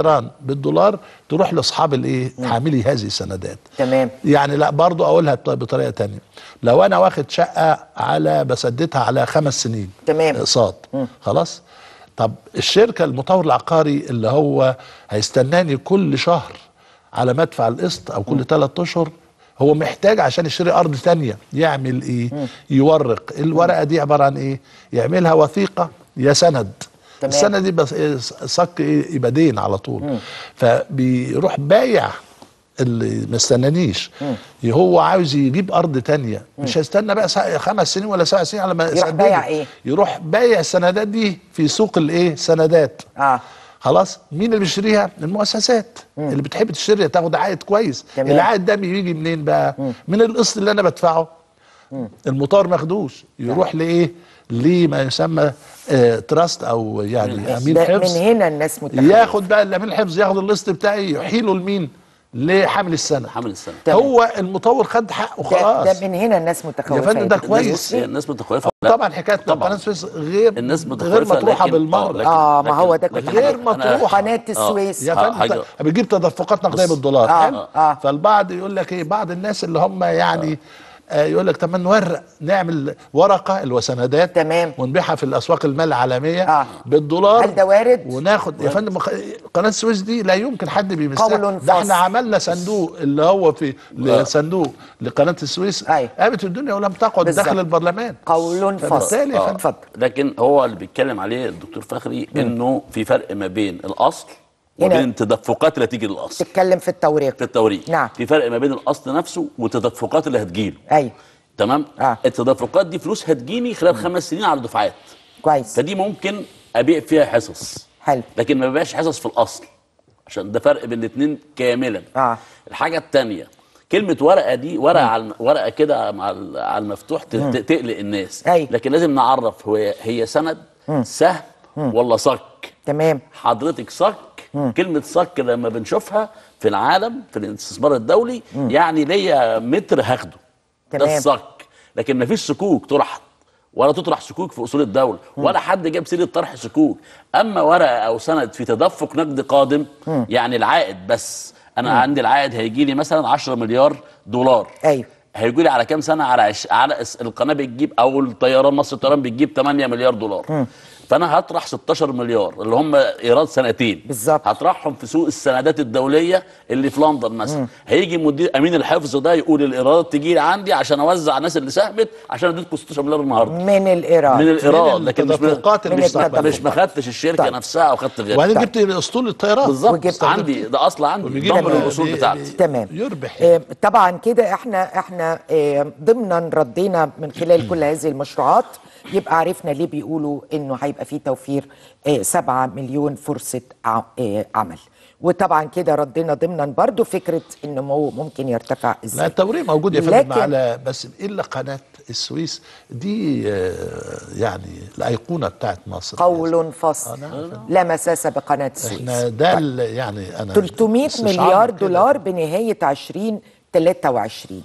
طيران بالدولار تروح لاصحاب الايه حاملي هذه السندات تمام يعني لا برضو اقولها بطريقه تانية لو انا واخد شقه على بسددها على خمس سنين تمام اقساط خلاص طب الشركه المطور العقاري اللي هو هيستناني كل شهر على مدفع القسط او كل ثلاث اشهر هو محتاج عشان يشتري ارض ثانيه يعمل ايه مم. يورق الورقه دي عباره عن ايه يعملها وثيقه يا سند تمام. السنه دي بس إيه، صك يبقى إيه، دين على طول مم. فبيروح بايع اللي ما استنانيش هو عاوز يجيب ارض تانية مم. مش هيستنى بقى خمس سنين ولا سبع سنين على ما يروح بايع ايه يروح بايع السندات دي في سوق الايه سندات اه خلاص مين اللي بيشتريها المؤسسات مم. اللي بتحب تشتريها تاخد عائد كويس تمام. العائد ده بيجي منين بقى مم. من القسط اللي انا بدفعه المطار مخدوش يروح نعم. لايه لما يسمى آه تراست او يعني نعم. امين حفظ من هنا الناس متخلف. ياخد بقى الامين الحفظ ياخد الليست بتاعي يحيله لمين لحامل السنه حامل السنه طبعا. هو المطور خد حقه خلاص ده, ده من هنا الناس متخوفه يا فندم ده كويس الناس متخوفه آه، طبعا حكايه قناه السويس غير الناس غير مطروحه آه، بالمره اه ما هو ده كنت غير مطروحه آه، قناه السويس يا فندم بتجيب تدفقات نقديه بالدولار آه. آه. فالبعض يقول لك ايه بعض الناس اللي هم يعني آه. آه، يقول لك طب ما نورق نعمل ورقه اللي هو سندات تمام ونبيعها في الاسواق المال العالميه آه. بالدولار هل ده وارد وناخد يا فندم قناه السويس دي لا يمكن حد بيمسها ده احنا عملنا صندوق اللي هو في آه. صندوق لقناه السويس قامت الدنيا ولم تقعد بالزبط. داخل البرلمان قول فصل اتفضل آه. لكن هو اللي بيتكلم عليه الدكتور فخري انه في فرق ما بين الاصل وبين تدفقات اللي هتيجي للاصل تتكلم في التوريق في التوريق نعم في فرق ما بين الاصل نفسه والتدفقات اللي هتجيله ايوه تمام آه. التدفقات دي فلوس هتجيني خلال خمس سنين على دفعات كويس فدي ممكن ابيع فيها حصص حلو لكن ما ببيعش حصص في الاصل عشان ده فرق بين الاثنين كاملا آه. الحاجه الثانيه كلمه ورقه دي ورقه على ورقه كده على المفتوح تقلق الناس أي. لكن لازم نعرف هو هي سند سهم ولا صك تمام حضرتك صك مم. كلمه صك لما بنشوفها في العالم في الاستثمار الدولي مم. يعني ليا متر هاخده ده الصك لكن مفيش سكوك طرحت ولا تطرح سكوك في اصول الدوله مم. ولا حد جاب سيره طرح سكوك اما ورقه او سند في تدفق نقد قادم مم. يعني العائد بس انا مم. عندي العائد هيجي لي مثلا 10 مليار دولار ايوه هيجي لي على كام سنه على عش... على القناه بتجيب او الطيران مصر الطيران بتجيب 8 مليار دولار م. فانا هطرح 16 مليار اللي هم ايراد سنتين بالظبط هطرحهم في سوق السندات الدوليه اللي في لندن مثلا مم. هيجي مدير امين الحفظ ده يقول الايرادات تجي لي عندي عشان اوزع الناس اللي ساهمت عشان اديتكم 16 مليار النهارده من الايراد من الايراد لكن مش من مش ما خدتش الشركه طيب. نفسها او خدت غيرها وبعدين طيب. جبت اسطول الطيارات بالظبط عندي ده اصل عندي ضمن الاصول بتاعتي تمام يربح إيه طبعا كده احنا احنا إيه ضمنا ردينا من خلال كل هذه المشروعات يبقى عرفنا ليه بيقولوا انه هيبقى في توفير 7 آه، مليون فرصه آه، عمل وطبعا كده ردنا ضمنا برضو فكره النمو ممكن يرتفع ازاي لا التوريه موجود يا فندم على بس الا قناه السويس دي آه، يعني الايقونه بتاعت مصر قول فصل نعم لا مساس بقناه السويس احنا ده طيب. يعني انا 300 مليار دولار بنهايه 2023